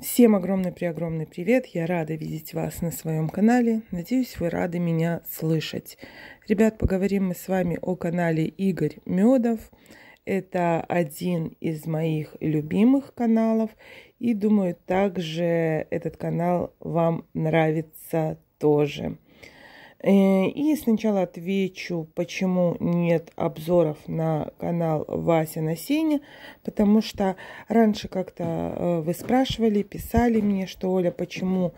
Всем огромный-преогромный привет! Я рада видеть вас на своем канале. Надеюсь, вы рады меня слышать. Ребят, поговорим мы с вами о канале Игорь Медов. Это один из моих любимых каналов. И думаю, также этот канал вам нравится тоже. Э, и сначала отвечу, почему нет обзоров на канал Вася на Сене, потому что раньше как-то э, вы спрашивали, писали мне, что Оля, почему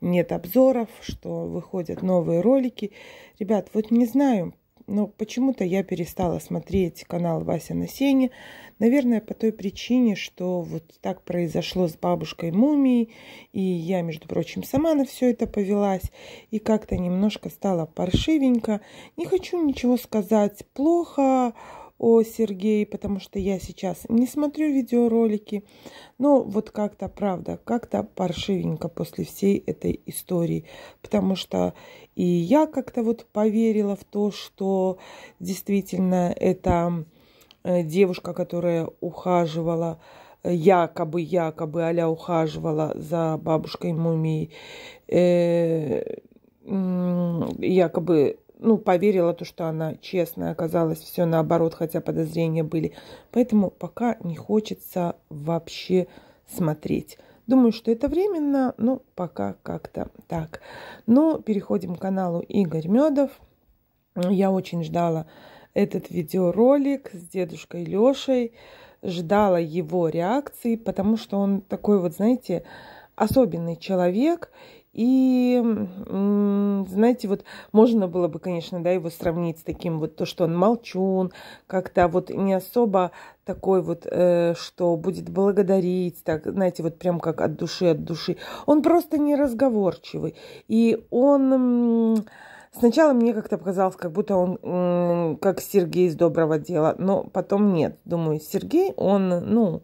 нет обзоров, что выходят новые ролики. Ребят, вот не знаю, но почему-то я перестала смотреть канал Вася на Сене. Наверное, по той причине, что вот так произошло с бабушкой Мумией, и я, между прочим, сама на все это повелась, и как-то немножко стало паршивенько. Не хочу ничего сказать плохо, о Сергее, потому что я сейчас не смотрю видеоролики. Но вот как-то, правда, как-то паршивенько после всей этой истории. Потому что и я как-то вот поверила в то, что действительно это э, девушка, которая ухаживала якобы, якобы Аля ухаживала за бабушкой мумией, э, якобы ну, поверила то, что она честная, оказалось все наоборот, хотя подозрения были. Поэтому пока не хочется вообще смотреть. Думаю, что это временно, но пока как-то так. Но переходим к каналу Игорь Медов. Я очень ждала этот видеоролик с дедушкой Лешей, ждала его реакции, потому что он такой вот, знаете, особенный человек, и, знаете, вот можно было бы, конечно, да, его сравнить с таким вот, то, что он молчун, как-то вот не особо такой вот, э, что будет благодарить, так, знаете, вот прям как от души, от души. Он просто неразговорчивый. И он... Сначала мне как-то показалось, как будто он как Сергей из доброго дела, но потом нет. Думаю, Сергей, он, ну,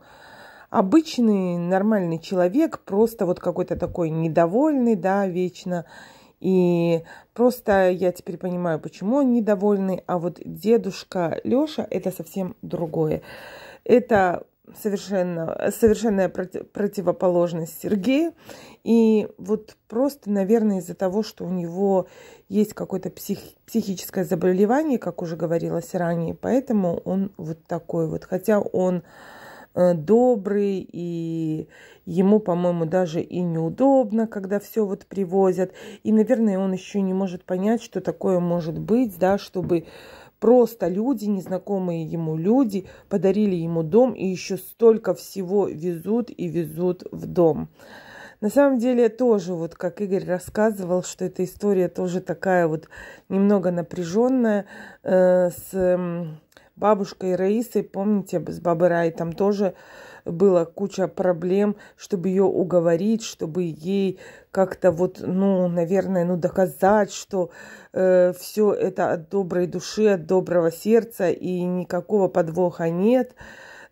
обычный нормальный человек, просто вот какой-то такой недовольный, да, вечно. И просто я теперь понимаю, почему он недовольный, а вот дедушка Леша это совсем другое. Это совершенно, совершенная противоположность Сергею. И вот просто, наверное, из-за того, что у него есть какое-то псих, психическое заболевание, как уже говорилось ранее, поэтому он вот такой вот. Хотя он Э, добрый, и ему, по-моему, даже и неудобно, когда все вот привозят. И, наверное, он еще не может понять, что такое может быть, да, чтобы просто люди, незнакомые ему люди, подарили ему дом, и еще столько всего везут и везут в дом. На самом деле тоже, вот как Игорь рассказывал, что эта история тоже такая вот немного напряженная, э, с бабушкой Раисой, помните, с Бабы Рай, там тоже была куча проблем, чтобы ее уговорить, чтобы ей как-то вот, ну, наверное, ну, доказать, что э, все это от доброй души, от доброго сердца и никакого подвоха нет.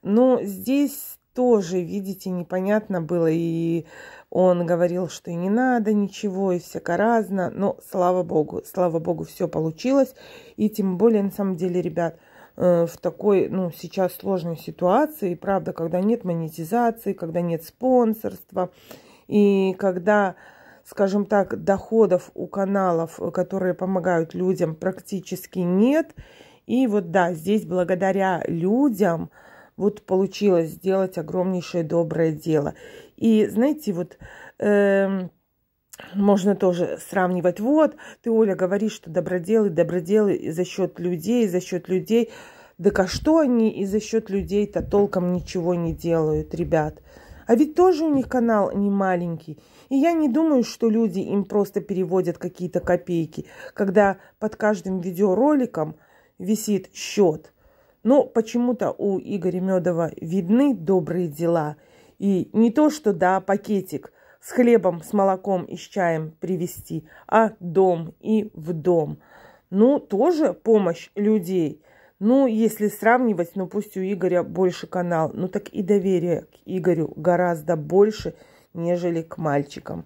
Но здесь тоже, видите, непонятно было, и он говорил, что и не надо ничего, и всяко-разно, но слава богу, слава богу, все получилось, и тем более, на самом деле, ребят, Э, в такой, ну, сейчас сложной ситуации, правда, когда нет монетизации, когда нет спонсорства, и когда, скажем так, доходов у каналов, э, которые помогают людям, практически нет. И вот да, здесь благодаря людям вот получилось сделать огромнейшее доброе дело. И знаете, вот... Э можно тоже сравнивать. Вот, ты, Оля, говоришь, что доброделы, доброделы за счет людей, за счет людей. Да ка что они и за счет людей-то толком ничего не делают, ребят? А ведь тоже у них канал не маленький. И я не думаю, что люди им просто переводят какие-то копейки, когда под каждым видеороликом висит счет. Но почему-то у Игоря Медова видны добрые дела. И не то, что да, пакетик – с хлебом, с молоком и с чаем привезти, а дом и в дом. Ну, тоже помощь людей. Ну, если сравнивать, ну пусть у Игоря больше канал, ну так и доверие к Игорю гораздо больше, нежели к мальчикам.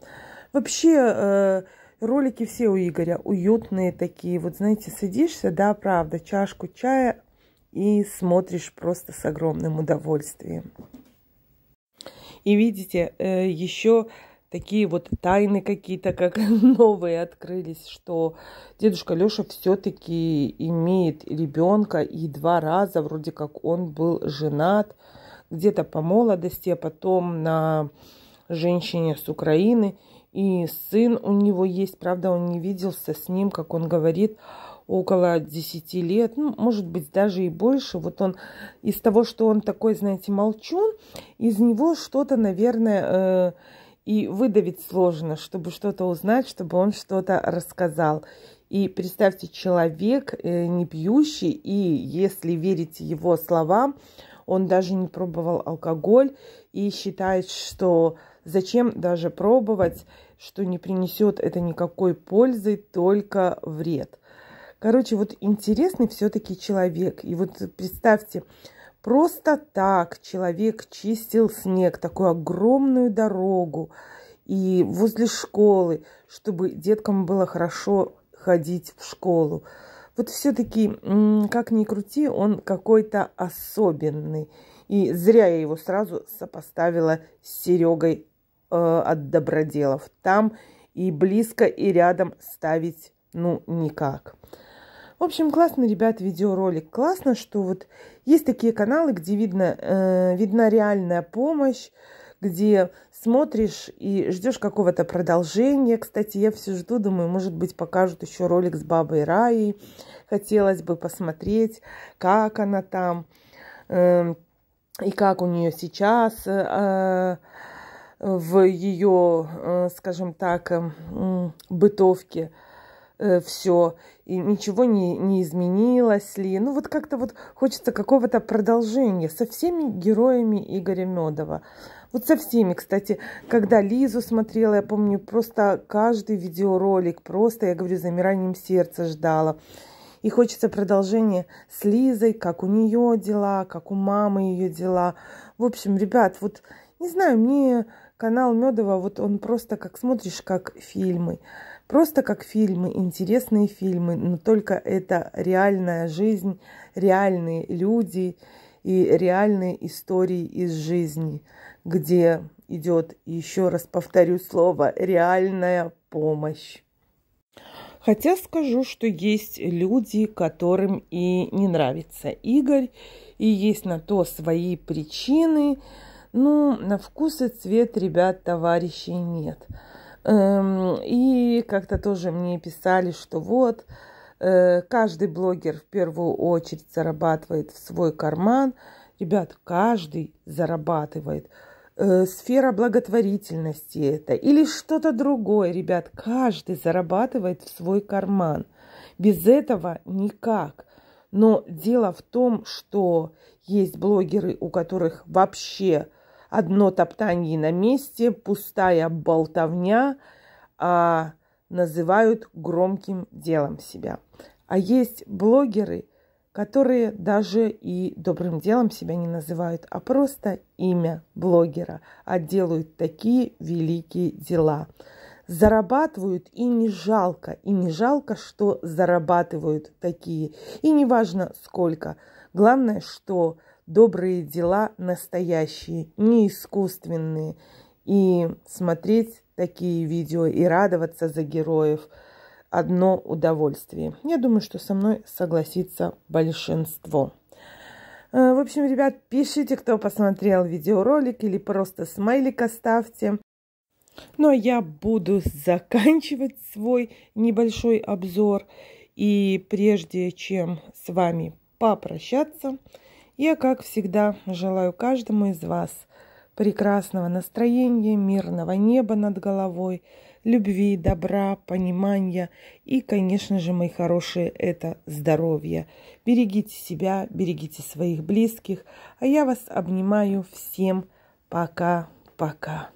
Вообще, э, ролики все у Игоря уютные такие. Вот знаете, садишься, да, правда, чашку чая и смотришь просто с огромным удовольствием. И видите, э, еще такие вот тайны какие-то, как новые открылись, что дедушка Леша все-таки имеет ребенка, и два раза вроде как он был женат где-то по молодости, а потом на женщине с Украины. И сын у него есть, правда, он не виделся с ним, как он говорит, около 10 лет, ну, может быть, даже и больше. Вот он из того, что он такой, знаете, молчун, из него что-то, наверное, э, и выдавить сложно, чтобы что-то узнать, чтобы он что-то рассказал. И представьте, человек э, не пьющий, и если верить его словам, он даже не пробовал алкоголь и считает, что зачем даже пробовать, что не принесет это никакой пользы, только вред. Короче, вот интересный все-таки человек. И вот представьте, просто так человек чистил снег, такую огромную дорогу и возле школы, чтобы деткам было хорошо ходить в школу. Вот все-таки, как ни крути, он какой-то особенный. И зря я его сразу сопоставила с Серегой э, от доброделов. Там и близко, и рядом ставить, ну, никак. В общем, классный, ребят, видеоролик. Классно, что вот есть такие каналы, где видно, э, видна реальная помощь, где смотришь и ждешь какого-то продолжения. Кстати, я все жду, думаю, может быть, покажут еще ролик с бабой Раей. Хотелось бы посмотреть, как она там э, и как у нее сейчас э, э в ее, э, скажем так, э, бытовке э, все, и ничего не, не изменилось ли. Ну, вот как-то вот хочется какого-то продолжения со всеми героями Игоря Медова. Вот со всеми, кстати, когда Лизу смотрела, я помню, просто каждый видеоролик, просто, я говорю, замиранием сердца ждала. И хочется продолжения с Лизой, как у нее дела, как у мамы ее дела. В общем, ребят, вот не знаю, мне канал Медова, вот он просто как смотришь, как фильмы. Просто как фильмы, интересные фильмы, но только это реальная жизнь, реальные люди и реальные истории из жизни, где идет, еще раз повторю слово, реальная помощь. Хотя скажу, что есть люди, которым и не нравится Игорь, и есть на то свои причины. Ну, на вкус и цвет ребят товарищей нет. Эм, и как-то тоже мне писали, что вот, э, каждый блогер в первую очередь зарабатывает в свой карман. Ребят, каждый зарабатывает. Э, сфера благотворительности это или что-то другое, ребят, каждый зарабатывает в свой карман. Без этого никак. Но дело в том, что есть блогеры, у которых вообще э, одно топтание на месте, пустая болтовня, а называют громким делом себя. А есть блогеры, которые даже и добрым делом себя не называют, а просто имя блогера, а делают такие великие дела. Зарабатывают и не жалко, и не жалко, что зарабатывают такие. И не важно сколько. Главное, что добрые дела настоящие, не искусственные, и смотреть такие видео и радоваться за героев – одно удовольствие. Я думаю, что со мной согласится большинство. Э, в общем, ребят, пишите, кто посмотрел видеоролик или просто смайлик оставьте. Ну, а я буду заканчивать свой небольшой обзор. И прежде чем с вами попрощаться, я, как всегда, желаю каждому из вас прекрасного настроения, мирного неба над головой, любви, добра, понимания и, конечно же, мои хорошие, это здоровье. Берегите себя, берегите своих близких, а я вас обнимаю всем пока-пока.